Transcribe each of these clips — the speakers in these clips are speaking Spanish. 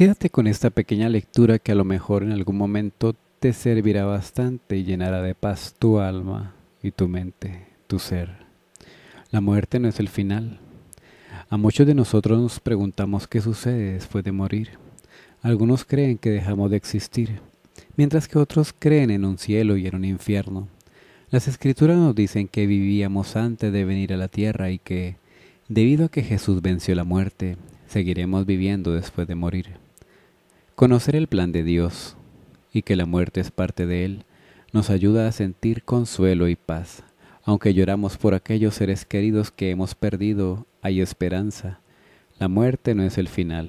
Quédate con esta pequeña lectura que a lo mejor en algún momento te servirá bastante y llenará de paz tu alma y tu mente, tu ser. La muerte no es el final. A muchos de nosotros nos preguntamos qué sucede después de morir. Algunos creen que dejamos de existir, mientras que otros creen en un cielo y en un infierno. Las escrituras nos dicen que vivíamos antes de venir a la tierra y que, debido a que Jesús venció la muerte, seguiremos viviendo después de morir. Conocer el plan de Dios y que la muerte es parte de él nos ayuda a sentir consuelo y paz. Aunque lloramos por aquellos seres queridos que hemos perdido, hay esperanza. La muerte no es el final.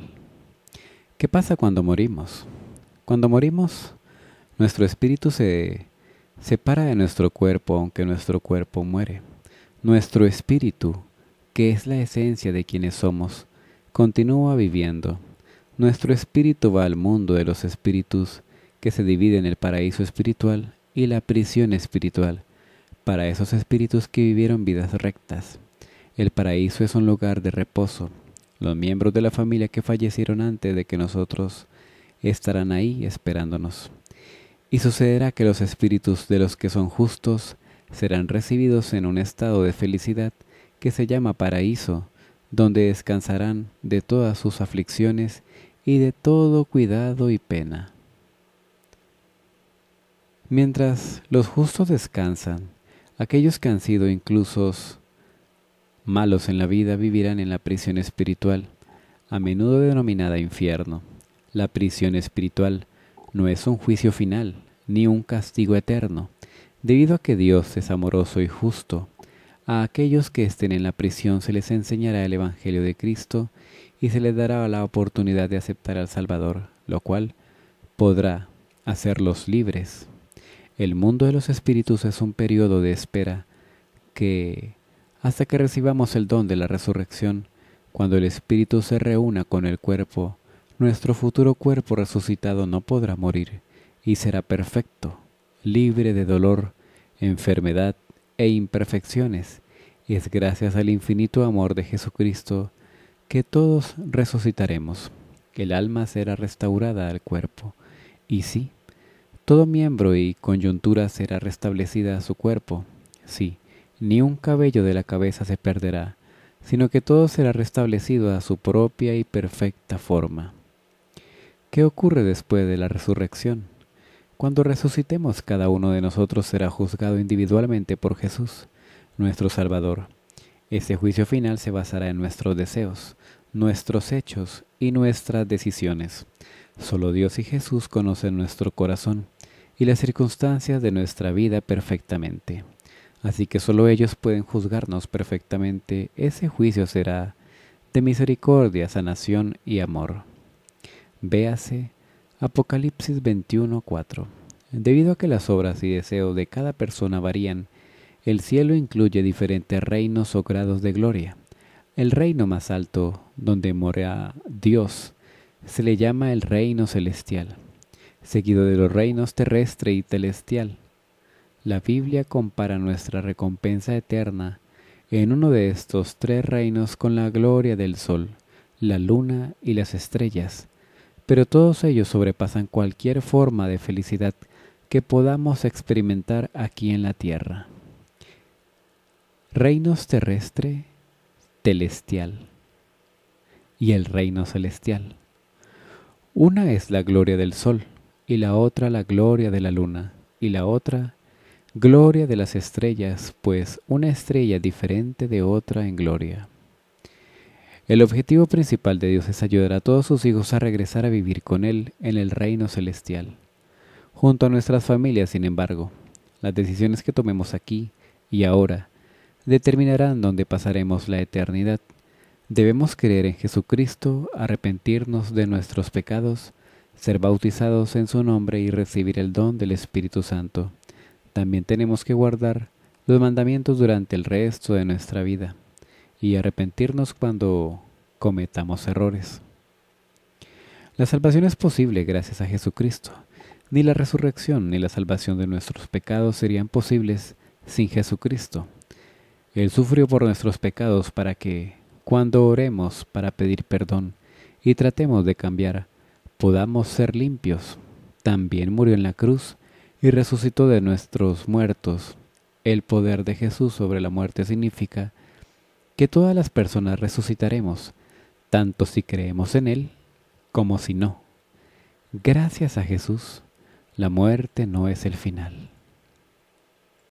¿Qué pasa cuando morimos? Cuando morimos, nuestro espíritu se separa de nuestro cuerpo aunque nuestro cuerpo muere. Nuestro espíritu, que es la esencia de quienes somos, continúa viviendo nuestro espíritu va al mundo de los espíritus, que se divide en el paraíso espiritual y la prisión espiritual, para esos espíritus que vivieron vidas rectas. El paraíso es un lugar de reposo. Los miembros de la familia que fallecieron antes de que nosotros estarán ahí esperándonos. Y sucederá que los espíritus de los que son justos serán recibidos en un estado de felicidad que se llama paraíso, donde descansarán de todas sus aflicciones y de todo cuidado y pena. Mientras los justos descansan, aquellos que han sido incluso malos en la vida vivirán en la prisión espiritual, a menudo denominada infierno. La prisión espiritual no es un juicio final ni un castigo eterno, debido a que Dios es amoroso y justo. A aquellos que estén en la prisión se les enseñará el Evangelio de Cristo y se le dará la oportunidad de aceptar al Salvador, lo cual podrá hacerlos libres. El mundo de los espíritus es un periodo de espera que, hasta que recibamos el don de la resurrección, cuando el espíritu se reúna con el cuerpo, nuestro futuro cuerpo resucitado no podrá morir y será perfecto, libre de dolor, enfermedad e imperfecciones. y Es gracias al infinito amor de Jesucristo que todos resucitaremos, que el alma será restaurada al cuerpo, y sí, todo miembro y coyuntura será restablecida a su cuerpo, sí, ni un cabello de la cabeza se perderá, sino que todo será restablecido a su propia y perfecta forma. ¿Qué ocurre después de la resurrección? Cuando resucitemos cada uno de nosotros será juzgado individualmente por Jesús, nuestro Salvador ese juicio final se basará en nuestros deseos, nuestros hechos y nuestras decisiones. Solo Dios y Jesús conocen nuestro corazón y las circunstancias de nuestra vida perfectamente. Así que solo ellos pueden juzgarnos perfectamente. Ese juicio será de misericordia, sanación y amor. Véase Apocalipsis 21:4. Debido a que las obras y deseos de cada persona varían el cielo incluye diferentes reinos o grados de gloria. El reino más alto, donde mora Dios, se le llama el reino celestial, seguido de los reinos terrestre y celestial. La Biblia compara nuestra recompensa eterna en uno de estos tres reinos con la gloria del sol, la luna y las estrellas, pero todos ellos sobrepasan cualquier forma de felicidad que podamos experimentar aquí en la tierra reinos terrestre, celestial y el reino celestial. Una es la gloria del sol y la otra la gloria de la luna y la otra gloria de las estrellas, pues una estrella diferente de otra en gloria. El objetivo principal de Dios es ayudar a todos sus hijos a regresar a vivir con Él en el reino celestial. Junto a nuestras familias, sin embargo, las decisiones que tomemos aquí y ahora determinarán dónde pasaremos la eternidad. Debemos creer en Jesucristo, arrepentirnos de nuestros pecados, ser bautizados en su nombre y recibir el don del Espíritu Santo. También tenemos que guardar los mandamientos durante el resto de nuestra vida y arrepentirnos cuando cometamos errores. La salvación es posible gracias a Jesucristo. Ni la resurrección ni la salvación de nuestros pecados serían posibles sin Jesucristo. Él sufrió por nuestros pecados para que, cuando oremos para pedir perdón y tratemos de cambiar, podamos ser limpios. También murió en la cruz y resucitó de nuestros muertos. El poder de Jesús sobre la muerte significa que todas las personas resucitaremos, tanto si creemos en Él como si no. Gracias a Jesús, la muerte no es el final.